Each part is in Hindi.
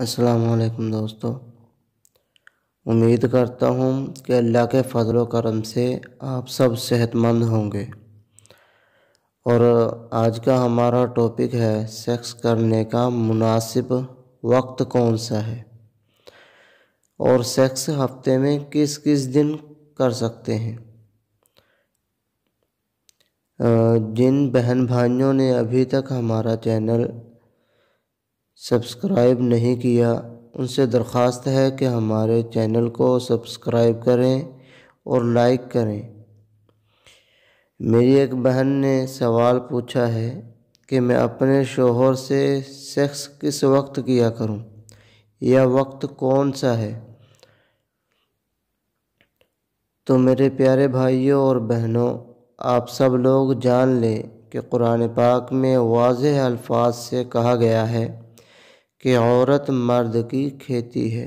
अस्सलाम दोस्तों उम्मीद करता हूँ कि अल्लाह के फजल करम से आप सब सेहतमंद होंगे और आज का हमारा टॉपिक है सेक्स करने का मुनासिब वक्त कौन सा है और सेक्स हफ्ते में किस किस दिन कर सकते हैं जिन बहन भाइयों ने अभी तक हमारा चैनल सब्सक्राइब नहीं किया उनसे दरख्वास्त है कि हमारे चैनल को सब्सक्राइब करें और लाइक करें मेरी एक बहन ने सवाल पूछा है कि मैं अपने शोहर से सेक्स किस वक्त किया करूं? या वक्त कौन सा है तो मेरे प्यारे भाइयों और बहनों आप सब लोग जान लें कि कुरान पाक में वाज अल्फाज से कहा गया है कि औरत मर्द की खेती है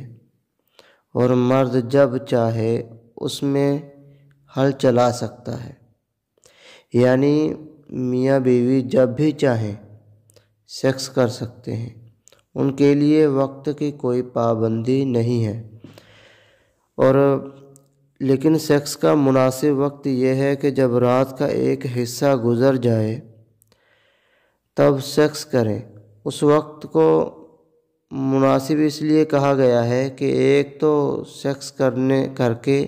और मर्द जब चाहे उसमें हल चला सकता है यानी मियाँ बीवी जब भी चाहें सेक्स कर सकते हैं उनके लिए वक्त की कोई पाबंदी नहीं है और लेकिन सेक्स का मुनासिब वक्त यह है कि जब रात का एक हिस्सा गुज़र जाए तब सेक्स करें उस वक्त को मुनासिब इसलिए कहा गया है कि एक तो सेक्स करने करके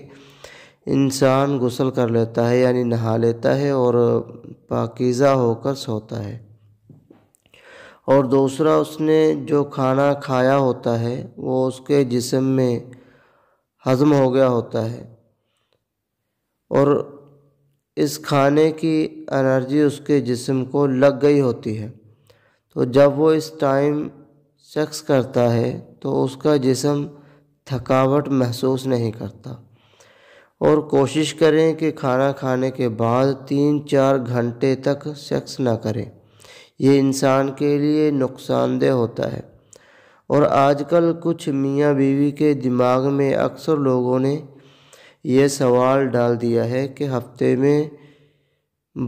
इंसान गसल कर लेता है यानी नहा लेता है और पाकिज़ा होकर सोता है और दूसरा उसने जो खाना खाया होता है वो उसके जिसम में हज़म हो गया होता है और इस खाने की एनर्जी उसके जिसम को लग गई होती है तो जब वो इस टाइम सेक्स करता है तो उसका जिसम थकावट महसूस नहीं करता और कोशिश करें कि खाना खाने के बाद तीन चार घंटे तक सेक्स ना करें ये इंसान के लिए नुकसानदेह होता है और आजकल कुछ मियाँ बीवी के दिमाग में अक्सर लोगों ने यह सवाल डाल दिया है कि हफ्ते में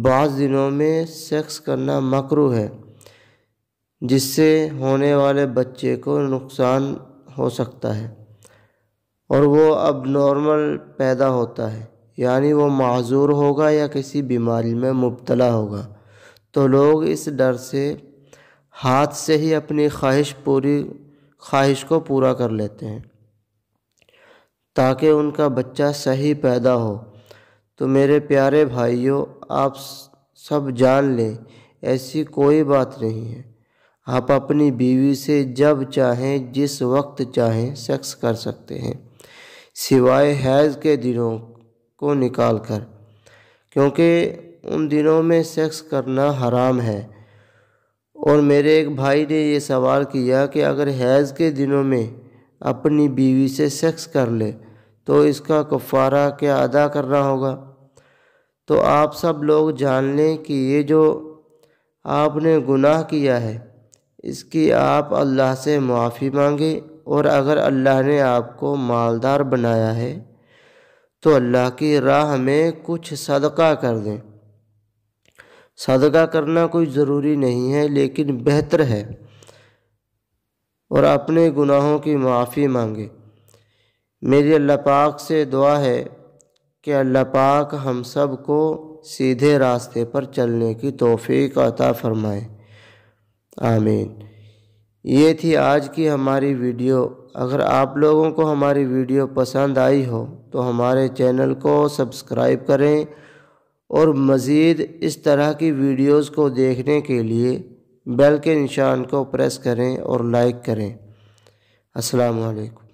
बाज़ दिनों में सेक्स करना मकरू है जिससे होने वाले बच्चे को नुकसान हो सकता है और वो अब नॉर्मल पैदा होता है यानी वो माजूर होगा या किसी बीमारी में मुबतला होगा तो लोग इस डर से हाथ से ही अपनी ख्वाहिश पूरी ख्वाहिश को पूरा कर लेते हैं ताकि उनका बच्चा सही पैदा हो तो मेरे प्यारे भाइयों आप सब जान लें ऐसी कोई बात नहीं है आप अपनी बीवी से जब चाहें जिस वक्त चाहें सेक्स कर सकते हैं सिवाय हैज़ के दिनों को निकाल कर क्योंकि उन दिनों में सेक्स करना हराम है और मेरे एक भाई ने ये सवाल किया कि अगर हैज़ के दिनों में अपनी बीवी से सेक्स कर ले तो इसका कफ़ारा क्या अदा करना होगा तो आप सब लोग जान लें कि ये जो आपने गुनाह किया है इसकी आप अल्लाह से माफ़ी मांगे और अगर अल्लाह ने आपको मालदार बनाया है तो अल्लाह की राह में कुछ सदका कर दें सदका करना कोई ज़रूरी नहीं है लेकिन बेहतर है और अपने गुनाहों की माफ़ी मांगे मेरी अल्लाह पाक से दुआ है कि अल्लाह पाक हम सब को सीधे रास्ते पर चलने की तोफ़ी अता फ़रमाएँ आमीन ये थी आज की हमारी वीडियो अगर आप लोगों को हमारी वीडियो पसंद आई हो तो हमारे चैनल को सब्सक्राइब करें और मज़ीद इस तरह की वीडियोस को देखने के लिए बेल के निशान को प्रेस करें और लाइक करें अस्सलाम वालेकुम